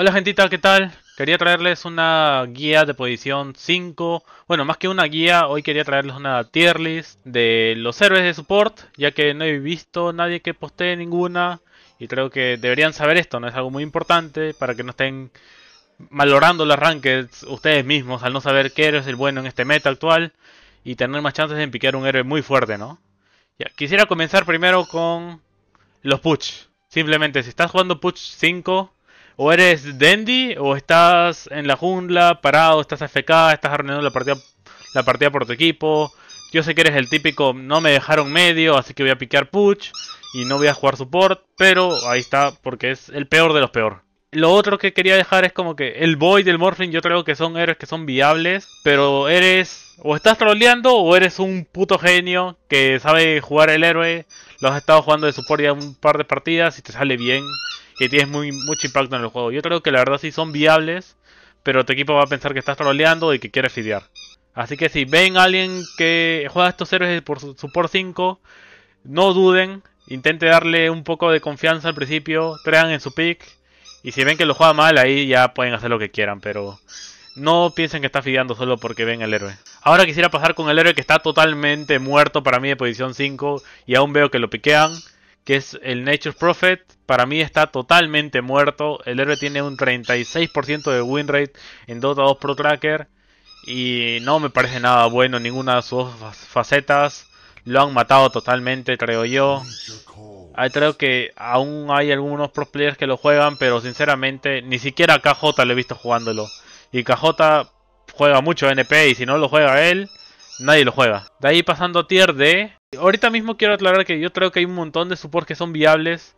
Hola gentita, ¿qué tal? Quería traerles una guía de posición 5. Bueno, más que una guía, hoy quería traerles una tier list de los héroes de support, ya que no he visto nadie que postee ninguna. Y creo que deberían saber esto, ¿no? Es algo muy importante para que no estén Malorando los rankings ustedes mismos al no saber qué héroe es el bueno en este meta actual y tener más chances de piquear un héroe muy fuerte, ¿no? Ya, quisiera comenzar primero con los push. Simplemente, si estás jugando push 5, o eres Dendi, o estás en la jungla, parado, estás AFK, estás arruinando la partida, la partida por tu equipo. Yo sé que eres el típico, no me dejaron medio, así que voy a piquear push y no voy a jugar support, pero ahí está, porque es el peor de los peor. Lo otro que quería dejar es como que el boy del Morphling yo creo que son héroes que son viables, pero eres o estás troleando o eres un puto genio que sabe jugar el héroe, lo has estado jugando de support ya un par de partidas y te sale bien que tienes muy, mucho impacto en el juego. Yo creo que la verdad sí son viables, pero tu equipo va a pensar que estás troleando y que quieres fidear. Así que si ven a alguien que juega a estos héroes por su, por 5, no duden, intente darle un poco de confianza al principio, crean en su pick. Y si ven que lo juega mal, ahí ya pueden hacer lo que quieran, pero no piensen que está fideando solo porque ven el héroe. Ahora quisiera pasar con el héroe que está totalmente muerto para mí de posición 5 y aún veo que lo piquean que es el Nature Prophet, para mí está totalmente muerto. El héroe tiene un 36% de win rate en Dota 2 Pro Tracker. Y no me parece nada bueno ninguna de sus facetas. Lo han matado totalmente, creo yo. Ah, creo que aún hay algunos pro players que lo juegan, pero sinceramente ni siquiera KJ lo he visto jugándolo. Y KJ juega mucho NP y si no lo juega él, nadie lo juega. De ahí pasando a tier D. Ahorita mismo quiero aclarar que yo creo que hay un montón de supports que son viables.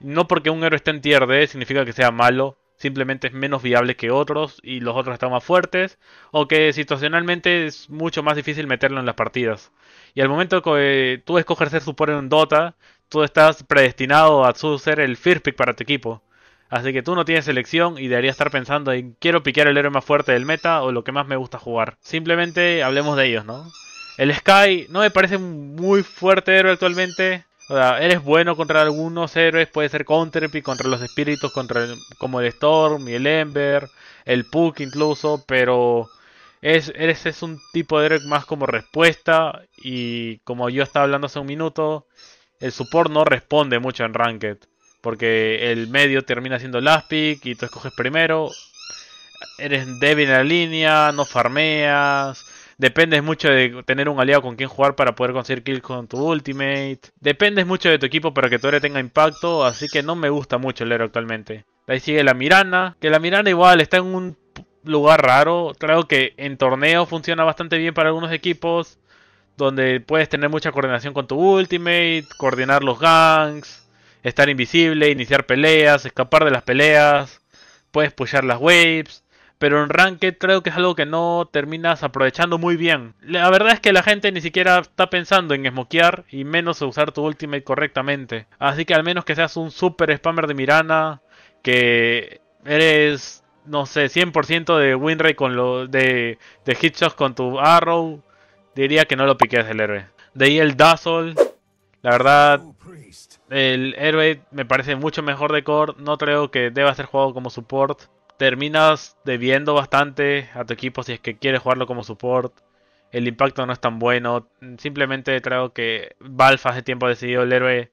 No porque un héroe esté en tier D significa que sea malo. Simplemente es menos viable que otros y los otros están más fuertes. O que situacionalmente es mucho más difícil meterlo en las partidas. Y al momento que tú escoges ser support en Dota, tú estás predestinado a ser el first pick para tu equipo. Así que tú no tienes selección y deberías estar pensando en quiero piquear el héroe más fuerte del meta o lo que más me gusta jugar. Simplemente hablemos de ellos, ¿no? El Sky no me parece un muy fuerte héroe actualmente. O sea, eres bueno contra algunos héroes, puede ser Counterpick, contra los espíritus, contra como el Storm y el Ember, el Puck incluso, pero es, eres es un tipo de héroe más como respuesta y como yo estaba hablando hace un minuto, el support no responde mucho en Ranked. Porque el medio termina siendo last pick y tú escoges primero. Eres débil en la línea, no farmeas. Dependes mucho de tener un aliado con quien jugar para poder conseguir kills con tu ultimate. Dependes mucho de tu equipo para que tu área tenga impacto, así que no me gusta mucho el héroe actualmente. Ahí sigue la Mirana, que la Mirana igual está en un lugar raro. Creo que en torneo funciona bastante bien para algunos equipos, donde puedes tener mucha coordinación con tu ultimate, coordinar los ganks estar invisible, iniciar peleas, escapar de las peleas, puedes pushear las waves. Pero en Ranked creo que es algo que no terminas aprovechando muy bien. La verdad es que la gente ni siquiera está pensando en smokear y menos usar tu ultimate correctamente. Así que al menos que seas un super spammer de Mirana, que eres, no sé, 100% de winrate con lo de, de con tu arrow, diría que no lo piques el héroe. De ahí el Dazzle, la verdad el héroe me parece mucho mejor de core. No creo que deba ser jugado como support. Terminas debiendo bastante a tu equipo si es que quieres jugarlo como support. El impacto no es tan bueno. Simplemente creo que Valve hace tiempo ha decidido el héroe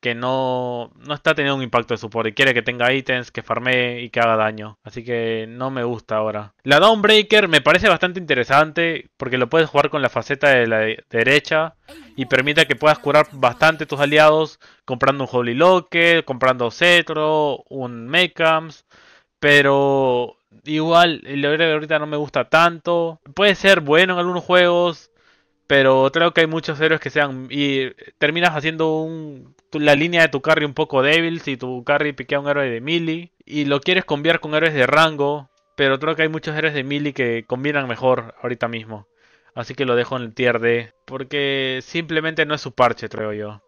que no, no está teniendo un impacto de support y quiere que tenga ítems, que farmee y que haga daño. Así que no me gusta ahora. La Downbreaker me parece bastante interesante porque lo puedes jugar con la faceta de la derecha y permita que puedas curar bastante tus aliados comprando un Holy Locket, comprando Cetro, un Mechams, pero igual el de ahorita no me gusta tanto. Puede ser bueno en algunos juegos, pero creo que hay muchos héroes que sean y terminas haciendo la línea de tu carry un poco débil si tu carry piquea un héroe de melee y lo quieres combinar con héroes de rango, pero creo que hay muchos héroes de mili que combinan mejor ahorita mismo. Así que lo dejo en el tier D. Porque simplemente no es su parche, creo yo.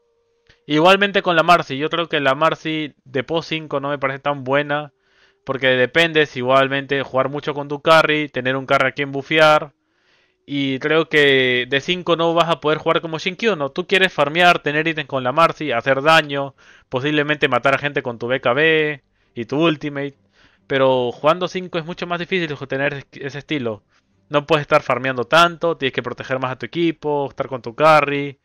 Igualmente con la Marcy. Yo creo que la Marcy de post 5 no me parece tan buena. Porque dependes igualmente jugar mucho con tu carry. Tener un carry a quien bufear. Y creo que de 5 no vas a poder jugar como Shinky no. Tú quieres farmear, tener ítems con la Marcy, hacer daño, posiblemente matar a gente con tu BKB y tu ultimate. Pero jugando 5 es mucho más difícil tener ese estilo. No puedes estar farmeando tanto, tienes que proteger más a tu equipo, estar con tu carry.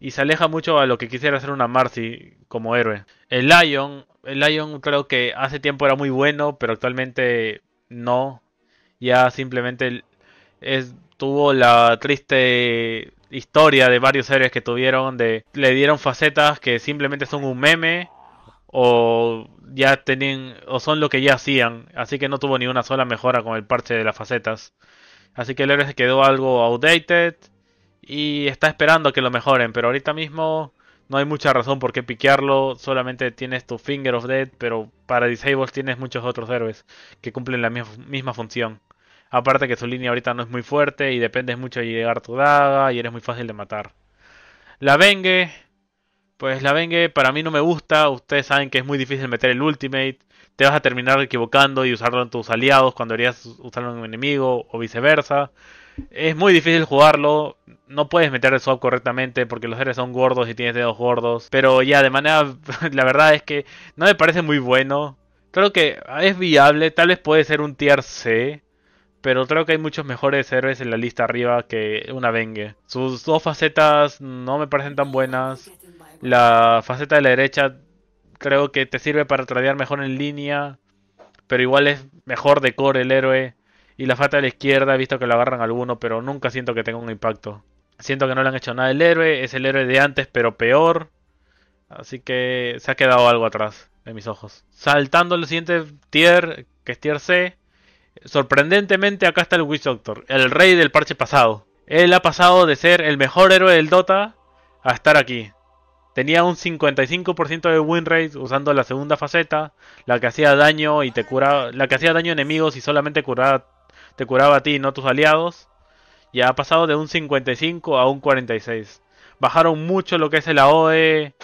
Y se aleja mucho a lo que quisiera hacer una Marcy como héroe. El Lion, el Lion creo que hace tiempo era muy bueno, pero actualmente no. Ya simplemente es, tuvo la triste historia de varios héroes que tuvieron, de le dieron facetas que simplemente son un meme o ya tenían o son lo que ya hacían, así que no tuvo ni una sola mejora con el parche de las facetas. Así que el héroe se quedó algo outdated y está esperando que lo mejoren, pero ahorita mismo no hay mucha razón por qué piquearlo, solamente tienes tu Finger of Death, pero para Disables tienes muchos otros héroes que cumplen la misma función. Aparte que su línea ahorita no es muy fuerte y dependes mucho de llegar tu daga y eres muy fácil de matar. La Vengue, pues la Vengue para mí no me gusta, ustedes saben que es muy difícil meter el Ultimate, te vas a terminar equivocando y usarlo en tus aliados cuando deberías usarlo en un enemigo o viceversa. Es muy difícil jugarlo, no puedes meter el swap correctamente porque los héroes son gordos y tienes dedos gordos. Pero ya, de manera, la verdad es que no me parece muy bueno. Creo que es viable, tal vez puede ser un tier C, pero creo que hay muchos mejores héroes en la lista arriba que una vengue. Sus dos facetas no me parecen tan buenas. La faceta de la derecha creo que te sirve para tradear mejor en línea, pero igual es mejor decor el héroe. Y la falta de la izquierda, he visto que lo agarran alguno, pero nunca siento que tenga un impacto. Siento que no le han hecho nada el héroe, es el héroe de antes, pero peor. Así que se ha quedado algo atrás En mis ojos. Saltando al siguiente tier, que es tier C. Sorprendentemente acá está el Witch Doctor, el rey del parche pasado. Él ha pasado de ser el mejor héroe del Dota a estar aquí. Tenía un 55% de win rate usando la segunda faceta, la que hacía daño y te curaba, la que hacía daño a enemigos y solamente te curaba a ti y no a tus aliados. Ya ha pasado de un 55 a un 46. Bajaron mucho lo que es el AOE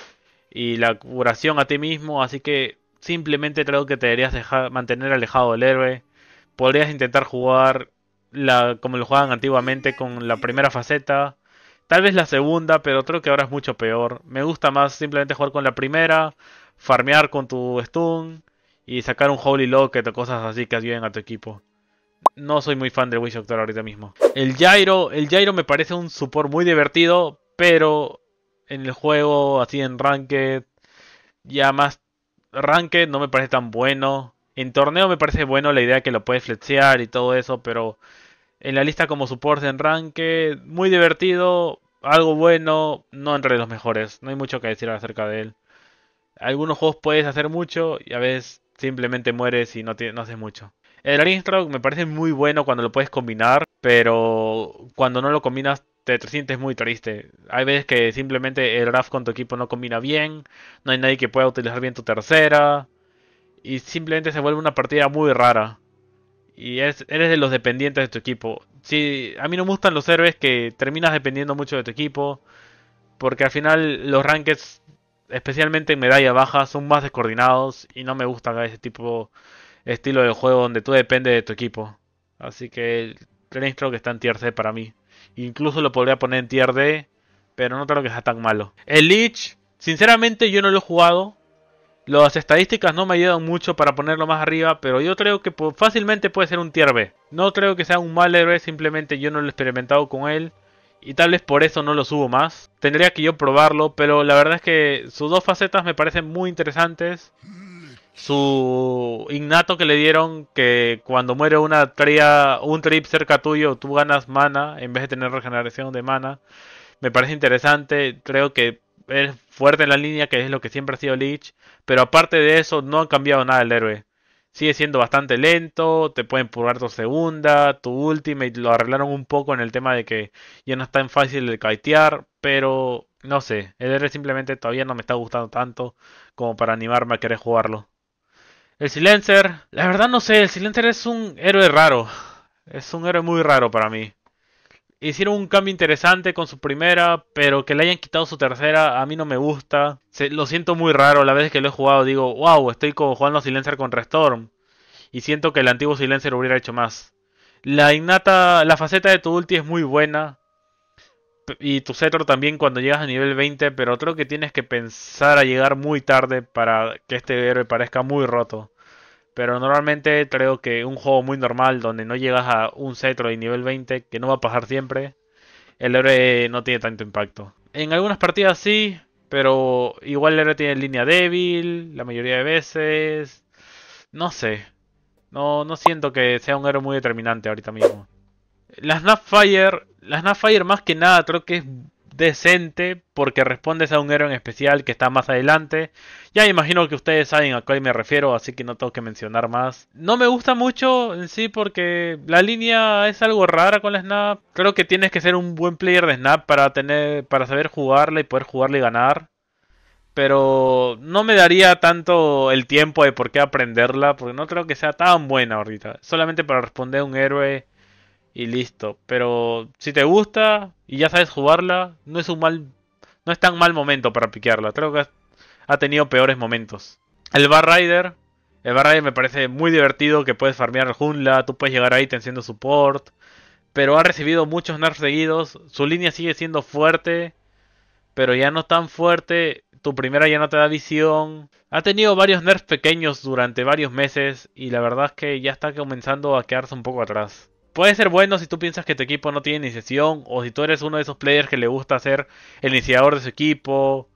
y la curación a ti mismo, así que simplemente creo que te deberías dejar, mantener alejado del héroe. Podrías intentar jugar la, como lo jugaban antiguamente con la primera faceta Tal vez la segunda, pero creo que ahora es mucho peor. Me gusta más simplemente jugar con la primera, farmear con tu stun y sacar un Holy Locket o cosas así que ayuden a tu equipo. No soy muy fan del Wish Doctor ahorita mismo. El Gyro, el Gyro me parece un support muy divertido, pero en el juego, así en Ranked, ya más Ranked no me parece tan bueno. En torneo me parece bueno la idea que lo puedes flexear y todo eso, pero en la lista como support en ranque. Muy divertido, algo bueno, no entre los mejores. No hay mucho que decir acerca de él. Algunos juegos puedes hacer mucho y a veces simplemente mueres y no, haces mucho. El Arinstroke me parece muy bueno cuando lo puedes combinar, pero cuando no lo combinas te, te, sientes muy triste. Hay veces que simplemente el RAF con tu equipo no combina bien, no hay nadie que pueda utilizar bien tu tercera, y simplemente se vuelve una partida muy rara y eres, de los dependientes de tu equipo. si a mí no me gustan los héroes que terminas dependiendo mucho de tu equipo, porque al final los rankings, especialmente en medalla baja, son más descoordinados y no me gusta ese tipo estilo de juego donde tú dependes de tu equipo. Así que creo que está en tier C para mí. Incluso lo podría poner en tier D, pero no creo que sea tan malo. El Lich, sinceramente yo no lo he jugado, las estadísticas no me ayudan mucho para ponerlo más arriba, pero yo creo que fácilmente puede ser un tier B. No creo que sea un mal héroe, simplemente yo no lo he experimentado con él. Y tal vez por eso no lo subo más. Tendría que yo probarlo, pero la verdad es que sus dos facetas me parecen muy interesantes. Su innato que le dieron, que cuando muere una un trip cerca tuyo, tú ganas mana en vez de tener regeneración de mana. Me parece interesante, creo que es fuerte en la línea, que es lo que siempre ha sido Lich. Pero aparte de eso, no ha cambiado nada el héroe. Sigue siendo bastante lento, te pueden purgar tu segunda, tu última. Y Lo arreglaron un poco en el tema de que ya no es tan fácil de kitear. Pero no sé, el héroe simplemente todavía no me está gustando tanto como para animarme a querer jugarlo. El Silencer, la verdad no sé, el Silencer es un héroe raro. Es un héroe muy raro para mí. Hicieron un cambio interesante con su primera, pero que le hayan quitado su tercera, a mí no me gusta. Se, lo siento muy raro, la vez que lo he jugado digo, wow, estoy como jugando Silencer con Restorm. Y siento que el antiguo Silencer hubiera hecho más. La innata, la faceta de tu ulti es muy buena. Y tu Cetro también cuando llegas a nivel 20, pero creo que tienes que pensar a llegar muy tarde para que este héroe parezca muy roto. Pero normalmente creo que un juego muy normal donde no llegas a un cetro de nivel 20, que no va a pasar siempre, el héroe no tiene tanto impacto. En algunas partidas sí, pero igual el héroe tiene línea débil, la mayoría de veces. No sé. No, no siento que sea un héroe muy determinante ahorita mismo. Las Snapfire, las Snapfire más que nada creo que es decente porque respondes a un héroe en especial que está más adelante. Ya imagino que ustedes saben a cuál me refiero, así que no tengo que mencionar más. No me gusta mucho en sí porque la línea es algo rara con la Snap. Creo que tienes que ser un buen player de Snap para tener para saber jugarla y poder jugarla y ganar. Pero no me daría tanto el tiempo de por qué aprenderla, porque no creo que sea tan buena ahorita. Solamente para responder a un héroe y listo. Pero si te gusta y ya sabes jugarla, no es un mal. No es tan mal momento para piquearla. Creo que ha tenido peores momentos. El Bar Rider. El Bar me parece muy divertido que puedes farmear Junla, tú puedes llegar ahí teniendo support. Pero ha recibido muchos nerfs seguidos. Su línea sigue siendo fuerte. Pero ya no tan fuerte. Tu primera ya no te da visión. Ha tenido varios nerfs pequeños durante varios meses. Y la verdad es que ya está comenzando a quedarse un poco atrás puede ser bueno si tú piensas que tu equipo no tiene iniciación o si tú eres uno de esos players que le gusta ser el iniciador de su equipo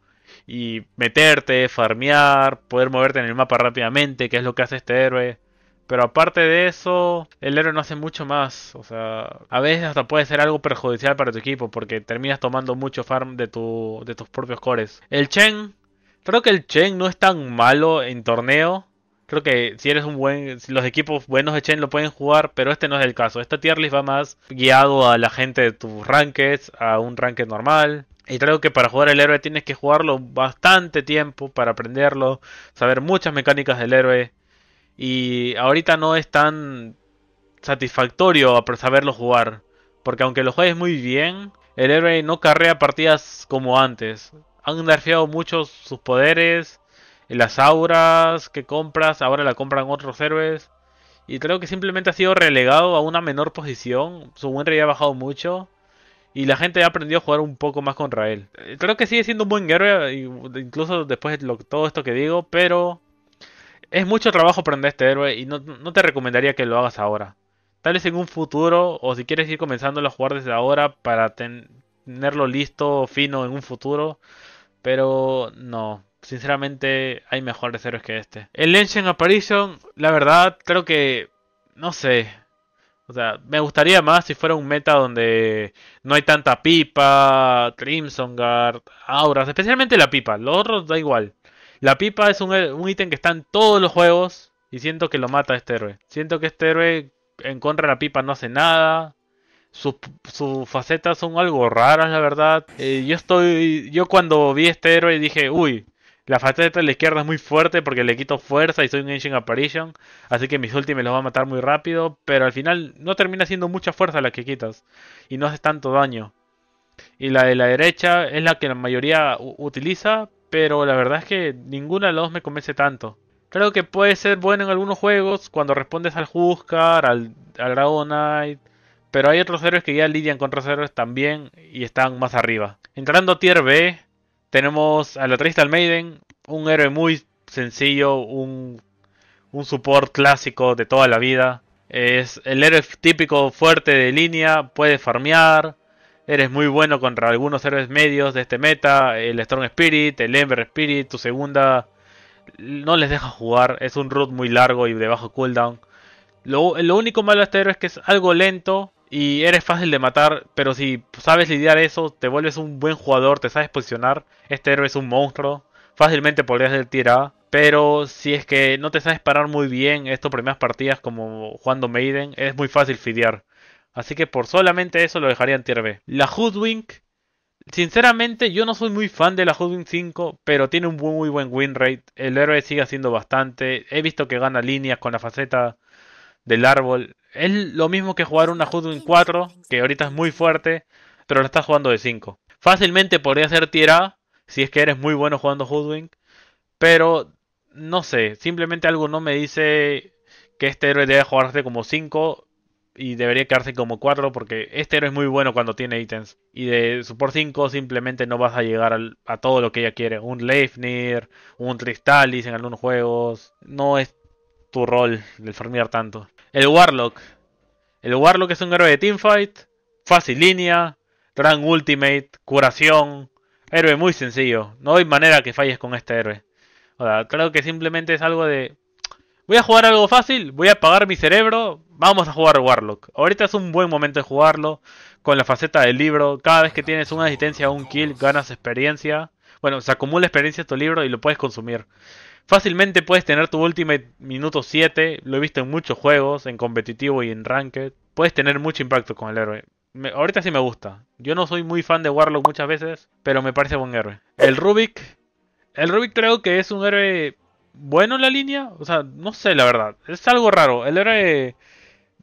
y meterte, farmear, poder moverte en el mapa rápidamente, que es lo que hace este héroe. Pero aparte de eso, el héroe no hace mucho más. O sea, a veces hasta puede ser algo perjudicial para tu equipo porque terminas tomando mucho farm de, de tus propios cores. El Chen, creo que el Chen no es tan malo en torneo. Creo que si eres un buen, si los equipos buenos de Chen lo pueden jugar, pero este no es el caso. Esta tier list va más guiado a la gente de tus rankings, a un ranking normal. Y creo que para jugar el héroe tienes que jugarlo bastante tiempo para aprenderlo, saber muchas mecánicas del héroe. Y ahorita no es tan satisfactorio saberlo jugar. Porque aunque lo juegues muy bien, el héroe no carrea partidas como antes. Han nerfeado mucho sus poderes, las auras que compras ahora la compran otros héroes. Y creo que simplemente ha sido relegado a una menor posición. Su buen rey ha bajado mucho. Y la gente ha aprendido a jugar un poco más contra él. Eh, creo que sigue siendo un buen héroe, incluso después de todo esto que digo, pero es mucho trabajo aprender este héroe y no, te recomendaría que lo hagas ahora. Tal vez en un futuro, o si quieres ir comenzando a jugar desde ahora para tenerlo listo, fino en un futuro, pero no. Sinceramente, hay mejores héroes que este. El Ancient Apparition, la verdad, creo que. No sé. O sea, me gustaría más si fuera un meta donde no hay tanta pipa, Crimson Guard, auras, especialmente la pipa. Los otros da igual. La pipa es un, ítem que está en todos los juegos y siento que lo mata este héroe. Siento que este héroe en contra de la pipa no hace nada. Sus, facetas son algo raras, la verdad. Eh, yo estoy. Yo cuando vi este héroe dije, uy, la faceta de la izquierda es muy fuerte porque le quito fuerza y soy un Ancient Apparition. Así que mis ulti los va a matar muy rápido. Pero al final no termina siendo mucha fuerza la que quitas. Y no hace tanto daño. Y la de la derecha es la que la mayoría utiliza. Pero la verdad es que ninguna de las dos me convence tanto. Creo que puede ser bueno en algunos juegos cuando respondes al Huskar, al, Dragonite. Pero hay otros héroes que ya lidian con otros héroes también y están más arriba. Entrando a tier B, tenemos a la Tristal Maiden, un héroe muy sencillo, un, un support clásico de toda la vida. Es el héroe típico fuerte de línea, puede farmear. Eres muy bueno contra algunos héroes medios de este meta, el Strong Spirit, el Ember Spirit, tu segunda no les deja jugar, es un root muy largo y de bajo cooldown. Lo, lo único malo de este héroe es que es algo lento, y eres fácil de matar, pero si sabes lidiar eso, te vuelves un buen jugador, te sabes posicionar, este héroe es un monstruo, fácilmente podrías tier A, Pero si es que no te sabes parar muy bien estas primeras partidas como jugando Maiden, es muy fácil fidear. Así que por solamente eso lo dejaría en tier B. La Hoodwink, sinceramente yo no soy muy fan de la Hoodwink 5, pero tiene un muy, muy buen win rate. El héroe sigue haciendo bastante. He visto que gana líneas con la faceta del árbol es lo mismo que jugar una Hoodwing 4, que ahorita es muy fuerte, pero la estás jugando de 5. Fácilmente podría ser A, si es que eres muy bueno jugando Hoodwing, pero no sé, simplemente algo no me dice que este héroe debe jugarse como 5 y debería quedarse como 4 porque este héroe es muy bueno cuando tiene ítems. Y de por 5 simplemente no vas a llegar a todo lo que ella quiere. Un Leifnir, un Tristalis en algunos juegos. No es tu rol el farmear tanto. El Warlock. El Warlock es un héroe de teamfight. Fácil línea. gran ultimate. Curación. Héroe muy sencillo. No hay manera que falles con este héroe. O creo que simplemente es algo de... Voy a jugar algo fácil. Voy a apagar mi cerebro. Vamos a jugar Warlock. Ahorita es un buen momento de jugarlo. Con la faceta del libro. Cada vez que tienes una asistencia o un kill ganas experiencia. Bueno, se acumula experiencia en tu libro y lo puedes consumir. Fácilmente puedes tener tu Ultimate minuto 7, lo he visto en muchos juegos, en competitivo y en ranked. Puedes tener mucho impacto con el héroe. ahorita sí me gusta. Yo no soy muy fan de Warlock muchas veces, pero me parece buen héroe. El Rubik. El Rubik creo que es un héroe bueno en la línea. O sea, no sé la verdad. Es algo raro. El héroe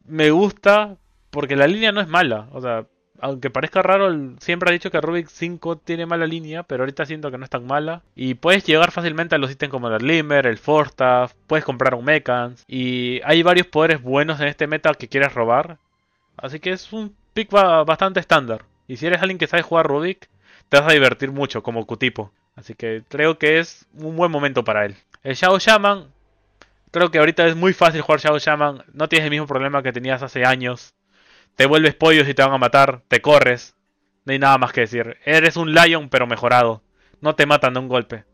me gusta porque la línea no es mala. O sea, aunque parezca raro, siempre ha dicho que Rubik 5 tiene mala línea, pero ahorita siento que no es tan mala. Y puedes llegar fácilmente a los ítems como el Limber, el Forstaff, puedes comprar un Mechans. Y hay varios poderes buenos en este meta que quieres robar. Así que es un pick bastante estándar. Y si eres alguien que sabe jugar Rubik, te vas a divertir mucho como cutipo. Así que creo que es un buen momento para él. El Shao Shaman, creo que ahorita es muy fácil jugar Shao Shaman. No tienes el mismo problema que tenías hace años te vuelves pollo si te van a matar, te corres. No hay nada más que decir. Eres un Lion pero mejorado. No te matan de un golpe.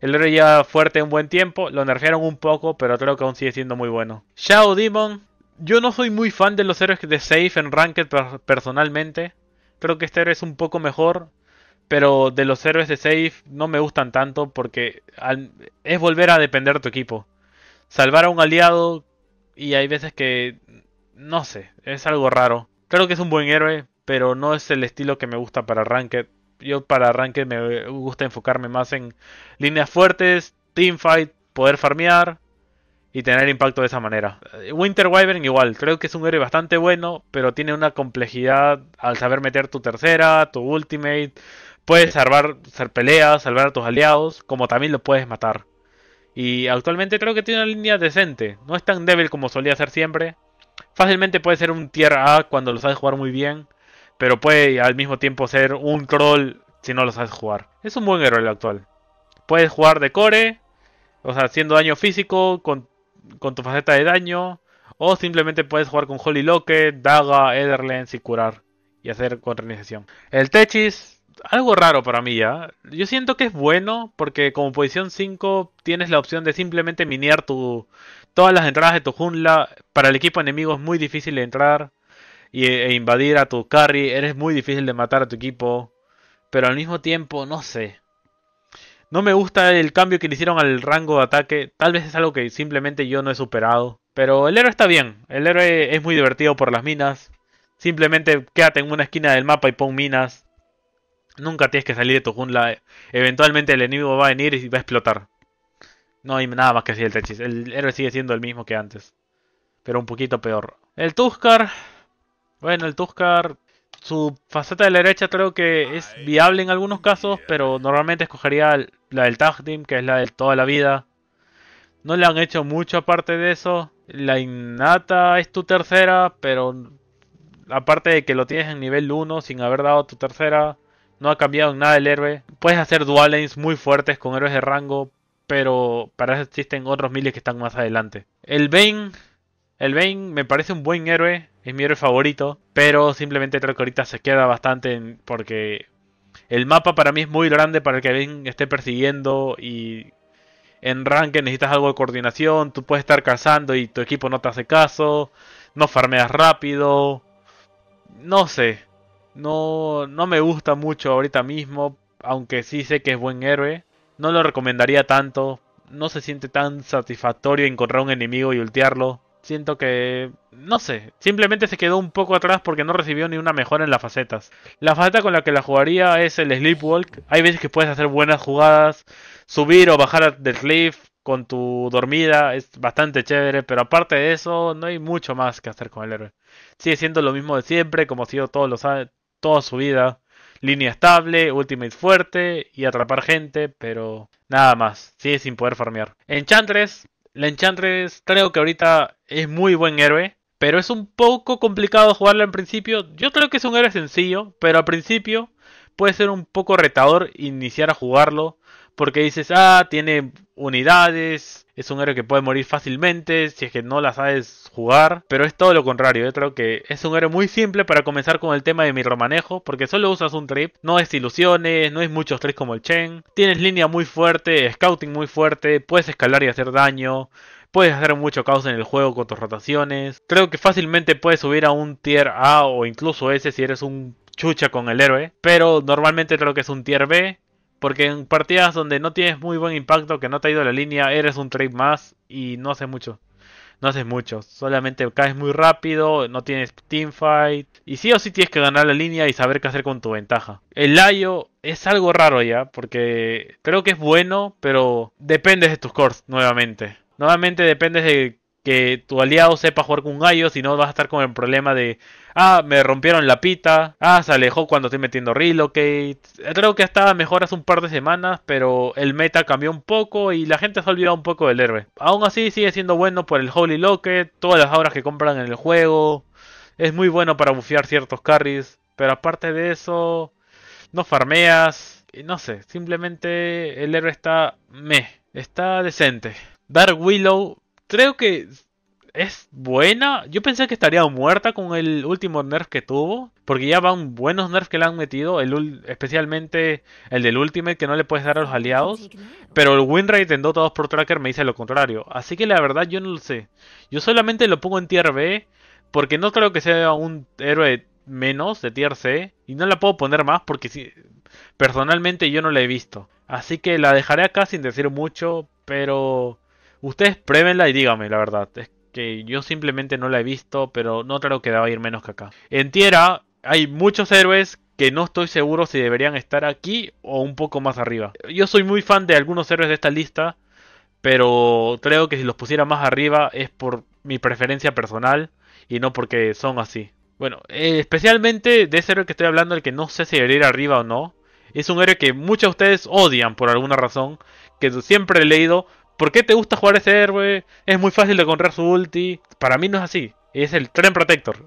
El héroe lleva fuerte un buen tiempo, lo nerfearon un poco, pero creo que aún sigue siendo muy bueno. Shadow Demon. Yo no soy muy fan de los héroes de Safe en Ranked personalmente. Creo que este héroe es un poco mejor, pero de los héroes de Safe no me gustan tanto porque es volver a depender de tu equipo. Salvar a un aliado y hay veces que no sé, es algo raro. Creo que es un buen héroe, pero no es el estilo que me gusta para Ranked. Yo para Ranked me gusta enfocarme más en líneas fuertes, teamfight, poder farmear y tener impacto de esa manera. Eh, Winter Wyvern igual, creo que es un héroe bastante bueno, pero tiene una complejidad al saber meter tu tercera, tu ultimate. Puedes salvar, ser peleas, salvar a tus aliados, como también lo puedes matar. Y actualmente creo que tiene una línea decente. No es tan débil como solía ser siempre, Fácilmente puede ser un tier A cuando lo sabes jugar muy bien, pero puede al mismo tiempo ser un troll si no lo sabes jugar. Es un buen héroe el actual. Puedes jugar de core, o sea, haciendo daño físico con, tu faceta de daño, o simplemente puedes jugar con Holy Locket, Daga, Ederlands y curar y hacer contrainiciación. El Techis, algo raro para mí ya. Yo siento que es bueno porque como posición 5 tienes la opción de simplemente miniar tu, Todas las entradas de tu jungla, para el equipo enemigo es muy difícil de entrar e invadir a tu carry, eres muy difícil de matar a tu equipo, pero al mismo tiempo, no sé. No me gusta el cambio que le hicieron al rango de ataque, tal vez es algo que simplemente yo no he superado, pero el héroe está bien, el héroe es muy divertido por las minas, simplemente quédate en una esquina del mapa y pon minas. Nunca tienes que salir de tu jungla. Eventualmente el enemigo va a venir y va a explotar. No hay nada más que decir el Techis. El héroe sigue siendo el mismo que antes. Pero un poquito peor. El Tuscar. Bueno, el Tuscar. Su faceta de la derecha creo que es viable en algunos casos, pero normalmente escogería la del Tag Team, que es la de toda la vida. No le han hecho mucho aparte de eso. La innata es tu tercera, pero aparte de que lo tienes en nivel 1 sin haber dado tu tercera, no ha cambiado en nada el héroe. Puedes hacer dual lanes muy fuertes con héroes de rango, pero para eso existen otros miles que están más adelante. El Bane, el Bane me parece un buen héroe, es mi héroe favorito, pero simplemente creo que ahorita se queda bastante porque el mapa para mí es muy grande para el que Bane esté persiguiendo y en rank necesitas algo de coordinación, tú puedes estar cazando y tu equipo no te hace caso, no farmeas rápido, no sé, no, no me gusta mucho ahorita mismo, aunque sí sé que es buen héroe, no lo recomendaría tanto. No se siente tan satisfactorio encontrar un enemigo y ultearlo. Siento que... no sé. Simplemente se quedó un poco atrás porque no recibió ni una mejora en las facetas. La faceta con la que la jugaría es el Sleepwalk. Hay veces que puedes hacer buenas jugadas. Subir o bajar del Sleep con tu dormida es bastante chévere, pero aparte de eso no hay mucho más que hacer con el héroe. Sigue siendo lo mismo de siempre, como ha sido todo lo toda su vida línea estable, ultimate fuerte y atrapar gente, pero nada más, sigue sin poder farmear. Enchantress, la Enchantress creo que ahorita es muy buen héroe, pero es un poco complicado jugarla en principio. Yo creo que es un héroe sencillo, pero al principio puede ser un poco retador iniciar a jugarlo porque dices, ah, tiene unidades, es un héroe que puede morir fácilmente si es que no la sabes jugar, pero es todo lo contrario. Yo creo que es un héroe muy simple para comenzar con el tema de mi romanejo, porque solo usas un trip, no es ilusiones, no es muchos trips como el Chen. Tienes línea muy fuerte, scouting muy fuerte, puedes escalar y hacer daño. Puedes hacer mucho caos en el juego con tus rotaciones. Creo que fácilmente puedes subir a un tier A o incluso S si eres un chucha con el héroe. Pero normalmente creo que es un tier B. Porque en partidas donde no tienes muy buen impacto, que no te ha ido la línea, eres un trade más y no hace mucho. No haces mucho, solamente caes muy rápido, no tienes teamfight. Y sí o sí tienes que ganar la línea y saber qué hacer con tu ventaja. El Layo es algo raro ya, porque creo que es bueno, pero dependes de tus cores nuevamente. Nuevamente dependes de que tu aliado sepa jugar con un gallo, si no vas a estar con el problema de, ah, me rompieron la pita, ah, se alejó cuando estoy metiendo relocate. Creo que estaba mejor hace un par de semanas, pero el meta cambió un poco y la gente se ha olvidado un poco del héroe. Aún así sigue siendo bueno por el Holy Locket, todas las auras que compran en el juego. Es muy bueno para bufear ciertos carries, pero aparte de eso, no farmeas, no sé, simplemente el héroe está meh, está decente. Dark Willow creo que es buena. Yo pensé que estaría muerta con el último nerf que tuvo. Porque ya van buenos nerfs que le han metido. El, especialmente el del Ultimate que no le puedes dar a los aliados. Pero el winrate en Dota 2 por Tracker me dice lo contrario. Así que la verdad yo no lo sé. Yo solamente lo pongo en tier B. Porque no creo que sea un héroe menos de tier C. Y no la puedo poner más porque si, personalmente yo no la he visto. Así que la dejaré acá sin decir mucho. Pero Ustedes pruébenla y díganme la verdad. Es que yo simplemente no la he visto, pero no creo que deba ir menos que acá. En tierra hay muchos héroes que no estoy seguro si deberían estar aquí o un poco más arriba. Yo soy muy fan de algunos héroes de esta lista, pero creo que si los pusiera más arriba es por mi preferencia personal y no porque son así. Bueno, eh, especialmente de ese héroe que estoy hablando, el que no sé si debería ir arriba o no, es un héroe que muchos de ustedes odian por alguna razón, que siempre he leído, ¿Por qué te gusta jugar ese héroe? Es muy fácil de encontrar su ulti. Para mí no es así. Es el tren protector.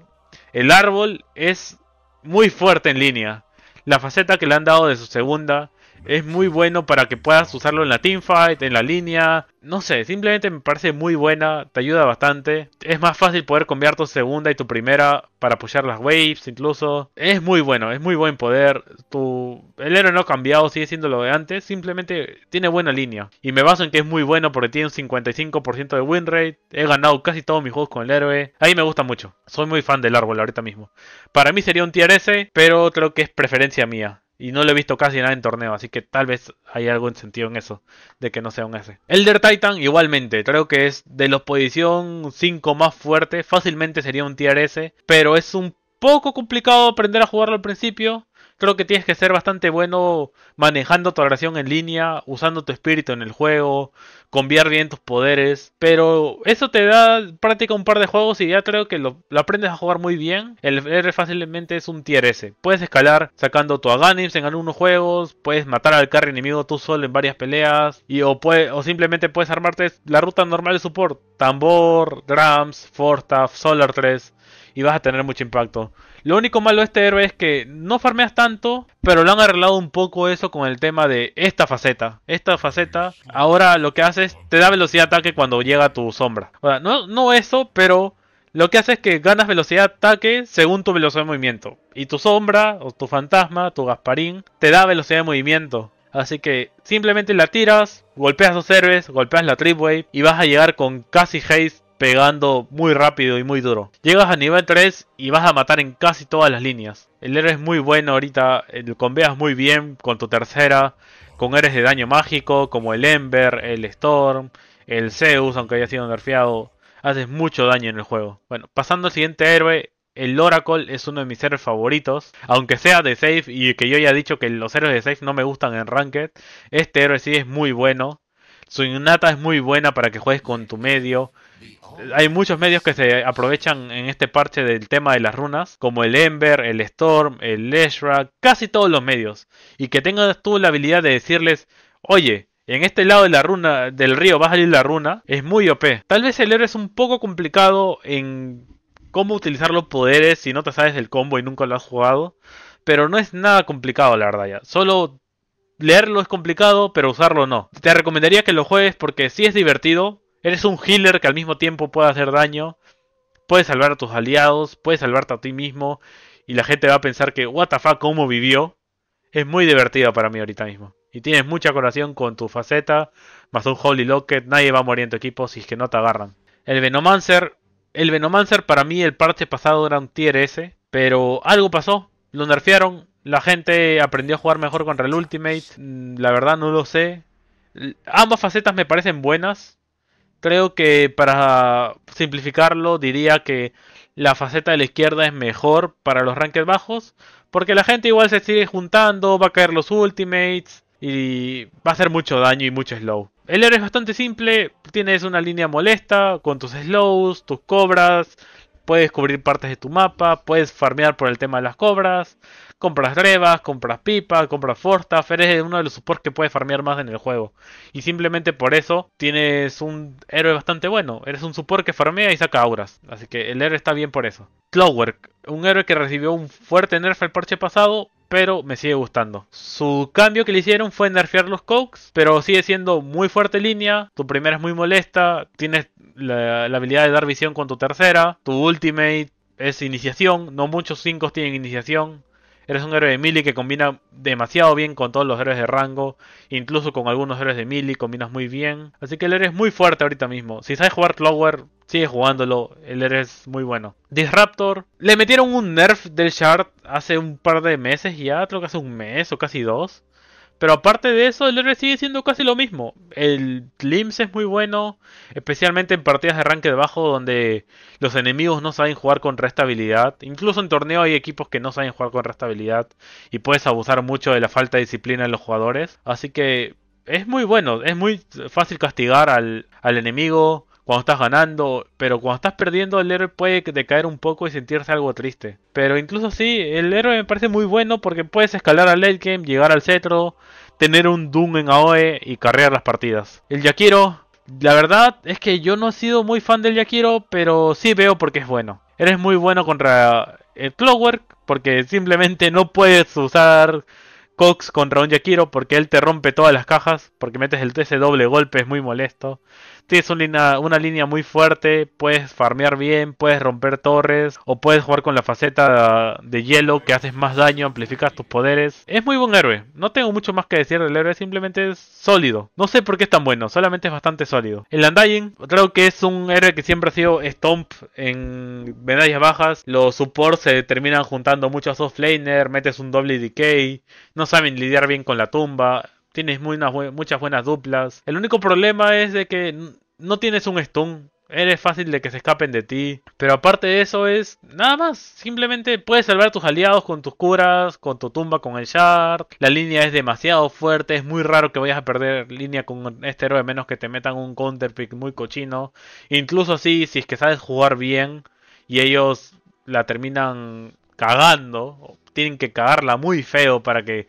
El árbol es muy fuerte en línea. La faceta que le han dado de su segunda es muy bueno para que puedas usarlo en la teamfight, en la línea. No sé, simplemente me parece muy buena, te ayuda bastante. Es más fácil poder cambiar tu segunda y tu primera para apoyar las waves incluso. Es muy bueno, es muy buen poder. Tu... El héroe no ha cambiado, sigue siendo lo de antes, simplemente tiene buena línea. Y me baso en que es muy bueno porque tiene un 55% de win rate. He ganado casi todos mis juegos con el héroe. Ahí me gusta mucho. Soy muy fan del árbol ahorita mismo. Para mí sería un tier S, pero creo que es preferencia mía. Y no lo he visto casi nada en torneo, así que tal vez hay en sentido en eso, de que no sea un S. Elder Titan igualmente, creo que es de los posición 5 más fuerte, fácilmente sería un tier S, pero es un poco complicado aprender a jugarlo al principio creo que tienes que ser bastante bueno manejando tu agresión en línea, usando tu espíritu en el juego, conviar bien tus poderes. Pero eso te da práctica un par de juegos y ya creo que lo, aprendes a jugar muy bien. El R fácilmente es un tier S. Puedes escalar sacando tu Aganims en algunos juegos, puedes matar al carry enemigo tú solo en varias peleas, y, o, simplemente puedes armarte la ruta normal de support: tambor, drums, forstaff, solar 3, y vas a tener mucho impacto. Lo único malo de este héroe es que no farmeas tanto, pero lo han arreglado un poco eso con el tema de esta faceta. Esta faceta ahora lo que hace es te da velocidad de ataque cuando llega tu sombra. no, eso, pero lo que hace es que ganas velocidad de ataque según tu velocidad de movimiento. Y tu sombra, o tu fantasma, tu Gasparín, te da velocidad de movimiento. Así que simplemente la tiras, golpeas los héroes, golpeas la tripwave y vas a llegar con casi haste pegando muy rápido y muy duro. Llegas a nivel 3 y vas a matar en casi todas las líneas. El héroe es muy bueno ahorita, el conveas muy bien con tu tercera, con héroes de daño mágico como el Ember, el Storm, el Zeus, aunque haya sido nerfeado. Haces mucho daño en el juego. Bueno, pasando al siguiente héroe, el Oracle es uno de mis héroes favoritos. Aunque sea de Safe y que yo ya he dicho que los héroes de Safe no me gustan en Ranked, este héroe sí es muy bueno. Su innata es muy buena para que juegues con tu medio, hay muchos medios que se aprovechan en este parche del tema de las runas, como el Ember, el Storm, el Leshra, casi todos los medios. Y que tengas tú la habilidad de decirles, oye, en este lado de la runa, del río va a salir la runa, es muy OP. Tal vez el héroe es un poco complicado en cómo utilizar los poderes si no te sabes el combo y nunca lo has jugado. Pero no es nada complicado, la verdad ya. Solo leerlo es complicado, pero usarlo no. Te recomendaría que lo juegues porque si es divertido, Eres un healer que al mismo tiempo puede hacer daño. Puedes salvar a tus aliados, puedes salvarte a ti mismo. Y la gente va a pensar que, what the cómo vivió. Es muy divertido para mí ahorita mismo. Y tienes mucha coración con tu faceta, más un Holy Locket. Nadie va a en tu equipo si es que no te agarran. El Venomancer. El Venomancer para mí el parche pasado era un tier S. Pero algo pasó. Lo nerfearon. La gente aprendió a jugar mejor contra el Ultimate. Mm, la verdad no lo sé. Ambas facetas me parecen buenas. Creo que para simplificarlo diría que la faceta de la izquierda es mejor para los rankings bajos. Porque la gente igual se sigue juntando, va a caer los ultimates y va a hacer mucho daño y mucho slow. El error es bastante simple, tienes una línea molesta con tus slows, tus cobras, puedes cubrir partes de tu mapa, puedes farmear por el tema de las cobras, compras grebas, compras pipa, compras forta, eres uno de los supports que puedes farmear más en el juego. Y simplemente por eso tienes un héroe bastante bueno, eres un support que farmea y saca auras, así que el héroe está bien por eso. Clockwork, un héroe que recibió un fuerte nerf el parche pasado, pero me sigue gustando. Su cambio que le hicieron fue nerfear los cokes, pero sigue siendo muy fuerte línea. Tu primera es muy molesta, tienes la, habilidad de dar visión con tu tercera, tu ultimate es iniciación, no muchos 5 tienen iniciación. Eres un héroe de melee que combina demasiado bien con todos los héroes de rango, incluso con algunos héroes de melee combinas muy bien. Así que el eres es muy fuerte ahorita mismo. Si sabes jugar Flower, sigue jugándolo, el eres es muy bueno. Disruptor, le metieron un nerf del Shard hace un par de meses ya, creo que hace un mes o casi dos. Pero aparte de eso, el R sigue siendo casi lo mismo. El Limbs es muy bueno, especialmente en partidas de arranque de bajo donde los enemigos no saben jugar con restabilidad. Incluso en torneo hay equipos que no saben jugar con restabilidad y puedes abusar mucho de la falta de disciplina de los jugadores. Así que es muy bueno, es muy fácil castigar al, al enemigo cuando estás ganando, pero cuando estás perdiendo el héroe puede decaer un poco y sentirse algo triste. Pero incluso así, el héroe me parece muy bueno porque puedes escalar al late game, llegar al cetro, tener un Doom en AOE y carrear las partidas. El Yakiro, la verdad es que yo no he sido muy fan del Yakiro, pero sí veo porque es bueno. Eres muy bueno contra el Clockwork porque simplemente no puedes usar Cox contra un Yakiro porque él te rompe todas las cajas, porque metes el ese doble golpe, es muy molesto tienes una línea, muy fuerte, puedes farmear bien, puedes romper torres o puedes jugar con la faceta de hielo que haces más daño, amplificas tus poderes. Es muy buen héroe, no tengo mucho más que decir del héroe, simplemente es sólido. No sé por qué es tan bueno, solamente es bastante sólido. El Undying creo que es un héroe que siempre ha sido stomp en medallas bajas, los supports se terminan juntando mucho a soft metes un doble decay, no saben lidiar bien con la tumba, Tienes muchas buenas duplas. El único problema es de que no tienes un stun. Eres fácil de que se escapen de ti. Pero aparte de eso es nada más. Simplemente puedes salvar a tus aliados con tus curas, con tu tumba, con el shard. La línea es demasiado fuerte. Es muy raro que vayas a perder línea con este héroe. Menos que te metan un counter pick muy cochino. Incluso así, si es que sabes jugar bien. Y ellos la terminan cagando. Tienen que cagarla muy feo para que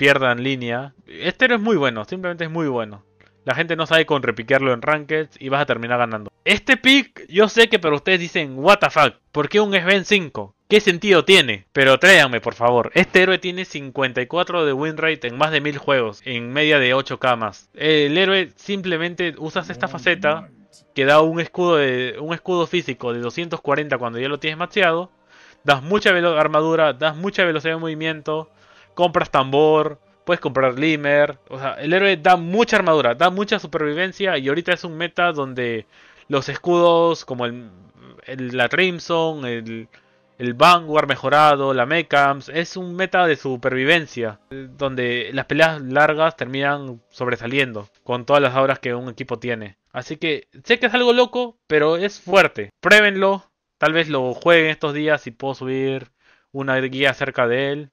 pierdan línea. Este es muy bueno, simplemente es muy bueno. La gente no sabe con repiquearlo en Ranked y vas a terminar ganando. Este pick, yo sé que pero ustedes dicen, what the fuck, ¿por qué un Sven 5? ¿Qué sentido tiene? Pero tráiganme, por favor. Este héroe tiene 54 de winrate. en más de 1000 juegos, en media de 8 camas. El héroe simplemente usas esta oh, faceta que da un escudo, de, un escudo físico de 240 cuando ya lo tienes maxeado. Das mucha armadura, das mucha velocidad de movimiento, compras tambor, puedes comprar Limer. O sea, el héroe da mucha armadura, da mucha supervivencia y ahorita es un meta donde los escudos como el, la Crimson, el, Vanguard mejorado, la Mechams, es un meta de supervivencia, donde las peleas largas terminan sobresaliendo, con todas las obras que un equipo tiene. Así que sé que es algo loco, pero es fuerte. Pruébenlo, tal vez lo jueguen estos días Y puedo subir una guía acerca de él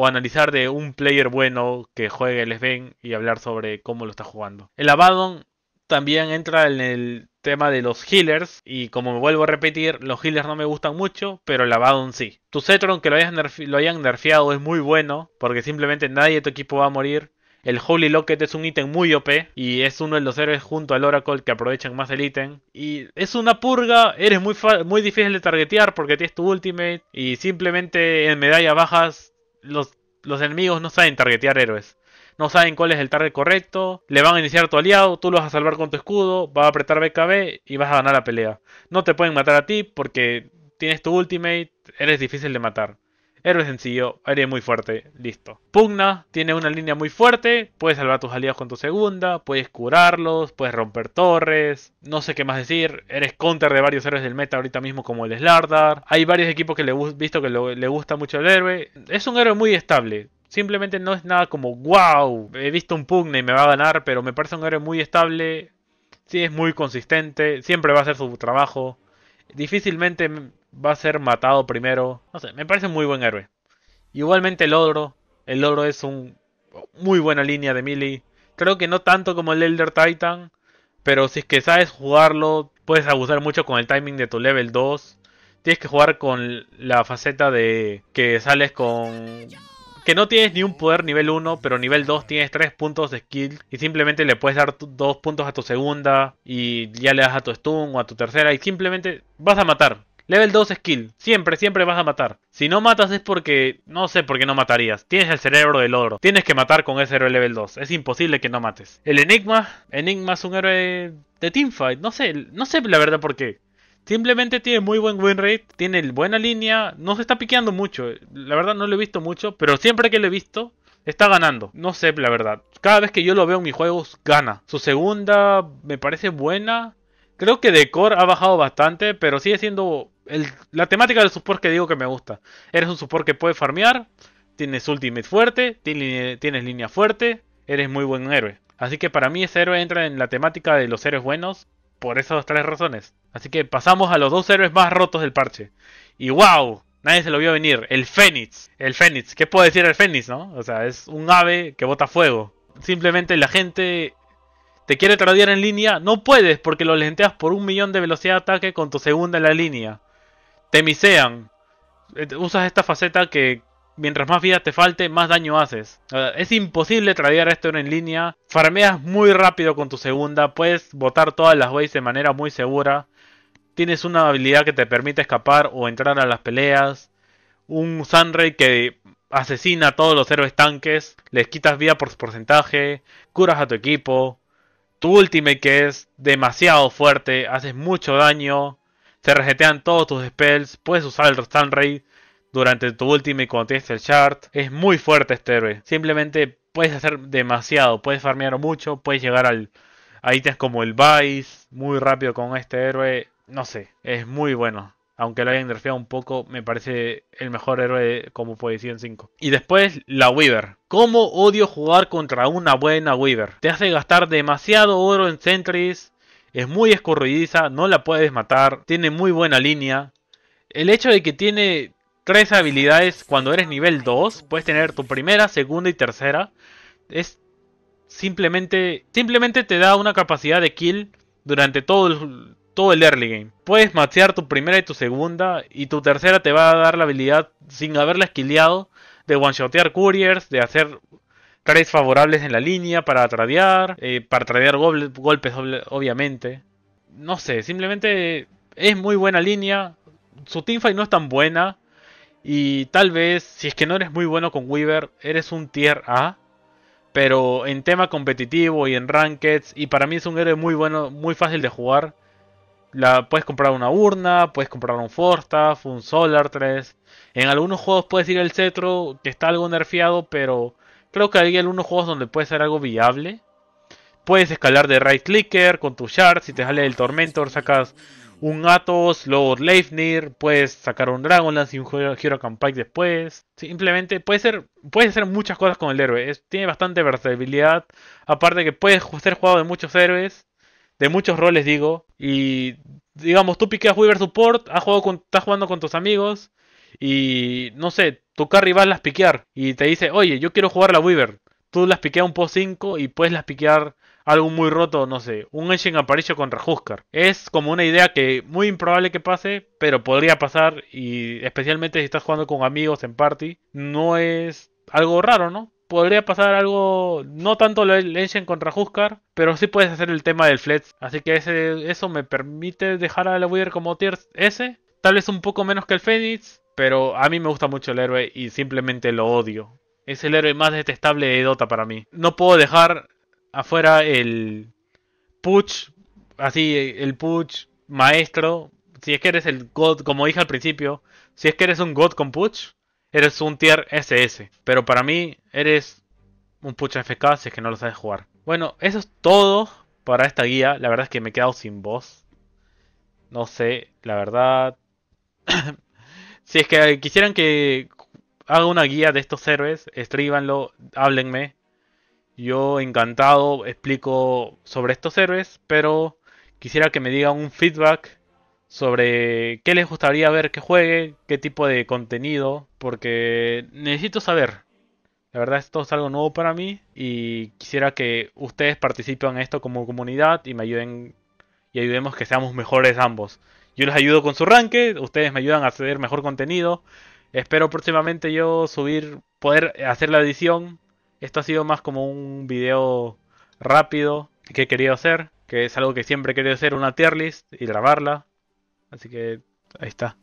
o analizar de un player bueno que juegue el Sven y hablar sobre cómo lo está jugando. El Abaddon también entra en el tema de los healers. Y como me vuelvo a repetir, los healers no me gustan mucho, pero el Abaddon sí. Tu Cetron, que lo, hayan nerfeado, es muy bueno, porque simplemente nadie de tu equipo va a morir. El Holy Locket es un ítem muy OP y es uno de los héroes junto al Oracle que aprovechan más el ítem. Y es una purga, eres muy, muy difícil de targetear porque tienes tu ultimate y simplemente en medalla bajas los, enemigos no saben targetear héroes. No saben cuál es el target correcto. Le van a iniciar a tu aliado. Tú lo vas a salvar con tu escudo. Vas a apretar BKB y vas a ganar la pelea. No te pueden matar a ti porque tienes tu ultimate. Eres difícil de matar. Héroe sencillo, aire muy fuerte, listo. Pugna tiene una línea muy fuerte, puedes salvar a tus aliados con tu segunda, puedes curarlos, puedes romper torres, no sé qué más decir, eres counter de varios héroes del meta ahorita mismo como el Slardar. Hay varios equipos que le visto que le gusta mucho el héroe. Es un héroe muy estable, Simplemente no es nada como, wow, he visto un Pugna y me va a ganar, pero me parece un héroe muy estable, sí es muy consistente, siempre va a hacer su trabajo. Difícilmente va a ser matado primero. No sé, me parece muy buen héroe. Igualmente el ogro. El ogro es un muy buena línea de melee. Creo que no tanto como el Elder Titan. Pero si es que sabes jugarlo, puedes abusar mucho con el timing de tu level 2. Tienes que jugar con la faceta de que sales con... Que no tienes ni un poder nivel 1, pero nivel 2 tienes 3 puntos de skill. Y simplemente le puedes dar 2 puntos a tu segunda. Y ya le das a tu stun o a tu tercera. Y simplemente vas a matar. Level 2 skill. Siempre, siempre vas a matar. Si no matas es porque... No sé por qué no matarías. Tienes el cerebro del oro. Tienes que matar con ese héroe level 2. Es imposible que no mates. El Enigma. Enigma es un héroe de teamfight. No sé, no sé la verdad por qué. Simplemente tiene muy buen win rate, tiene buena línea, no se está piqueando mucho. La verdad no lo he visto mucho, pero siempre que lo he visto, está ganando. No sé la verdad. Cada vez que yo lo veo en mis juegos, gana. Su segunda me parece buena. Creo que de core ha bajado bastante, pero sigue siendo la temática del support que digo que me gusta. Eres un support que puede farmear, tienes ultimate fuerte, tienes, línea fuerte, eres muy buen héroe. Así que para mí ese héroe entra en la temática de los héroes buenos por esas tres razones. Así que pasamos a los dos héroes más rotos del parche. Y wow, nadie se lo vio venir. El Fénix. El Fénix. ¿Qué puedo decir el Fénix, no? O sea, es un ave que bota fuego. Simplemente la gente te quiere tradear en línea. No puedes porque lo lenteas por un millón de velocidad de ataque con tu segunda en la línea temisean. Eh, usas esta faceta que mientras más vida te falte, más daño haces. Es imposible tradear esto en línea. Farmeas muy rápido con tu segunda. Puedes botar todas las waves de manera muy segura. Tienes una habilidad que te permite escapar o entrar a las peleas. Un Sunray que asesina a todos los héroes tanques. Les quitas vida por su porcentaje. Curas a tu equipo. Tu ultimate que es demasiado fuerte. Haces mucho daño. Se resetean todos tus spells. Puedes usar el stun Raid durante tu ultimate cuando tienes el chart. Es muy fuerte este héroe. Simplemente puedes hacer demasiado. Puedes farmear mucho. Puedes llegar al, a ítems como el Vice. Muy rápido con este héroe. No sé. Es muy bueno aunque lo hayan nerfeado un poco, me parece el mejor héroe como decir en 5. Y después la Weaver. ¿Cómo odio jugar contra una buena Weaver? Te hace gastar demasiado oro en sentries, es muy escurridiza, no la puedes matar, tiene muy buena línea. El hecho de que tiene tres habilidades cuando eres nivel 2, puedes tener tu primera, segunda y tercera, es simplemente, simplemente te da una capacidad de kill durante todo el, todo el early game. Puedes machear tu primera y tu segunda, y tu tercera te va a dar la habilidad sin haberla esquileado de one-shotear couriers, de hacer Trades favorables en la línea para tradear. Eh, para tradear golpes, obviamente. No sé, simplemente es muy buena línea. Su teamfight no es tan buena. Y tal vez, si es que no eres muy bueno con Weaver, eres un tier A. Pero en tema competitivo y en rankeds, y para mí es un héroe muy bueno, muy fácil de jugar. La, puedes comprar una urna, puedes comprar un Forstaff, un Solar 3. En algunos juegos puedes ir al Cetro, que está algo nerfeado, pero Creo que hay algunos juegos donde puede ser algo viable. Puedes escalar de right clicker con tu shard. Si te sale el Tormentor, sacas un Atos, Lord Leifnir. Puedes sacar un Dragonlance y un Hero Pike después. Simplemente puede puedes hacer muchas cosas con el héroe. tiene bastante versatilidad. Aparte que puedes ser jugado de muchos héroes. De muchos roles, digo. Y digamos, tú piqueas Weaver Support. jugado estás jugando con tus amigos y no sé, va a las piquear y te dice, oye, yo quiero jugar la Weaver. Tú las piqueas un post 5 y puedes las piquear algo muy roto, no sé, un Engine Aparicio contra Huskar. Es como una idea que muy improbable que pase, pero podría pasar y especialmente si estás jugando con amigos en party, no es algo raro, ¿no? podría pasar algo, no tanto el Engine contra Huskar, pero sí puedes hacer el tema del Flex. Así que ese, eso me permite dejar a la Weaver como tier S. Tal vez un poco menos que el Phoenix, pero a mí me gusta mucho el héroe y simplemente lo odio. Es el héroe más detestable de Dota para mí. No puedo dejar afuera el Puch, así, el Puch maestro. Si es que eres el God, como dije al principio, si es que eres un God con Puch, eres un tier SS. Pero para mí, eres un Puch eficaz si es que no lo sabes jugar. Bueno, eso es todo para esta guía. La verdad es que me he quedado sin voz. No sé, la verdad. Si es que quisieran que haga una guía de estos héroes, escríbanlo, háblenme. Yo encantado explico sobre estos héroes, pero quisiera que me digan un feedback sobre qué les gustaría ver que juegue, qué tipo de contenido, porque necesito saber. La verdad esto es algo nuevo para mí y quisiera que ustedes participen en esto como comunidad y me ayuden y ayudemos que seamos mejores ambos. Yo les ayudo con su ranque, ustedes me ayudan a hacer mejor contenido. Espero próximamente yo subir, poder hacer la edición. Esto ha sido más como un video rápido que he querido hacer, que es algo que siempre he querido hacer, una tier list y grabarla. Así que ahí está.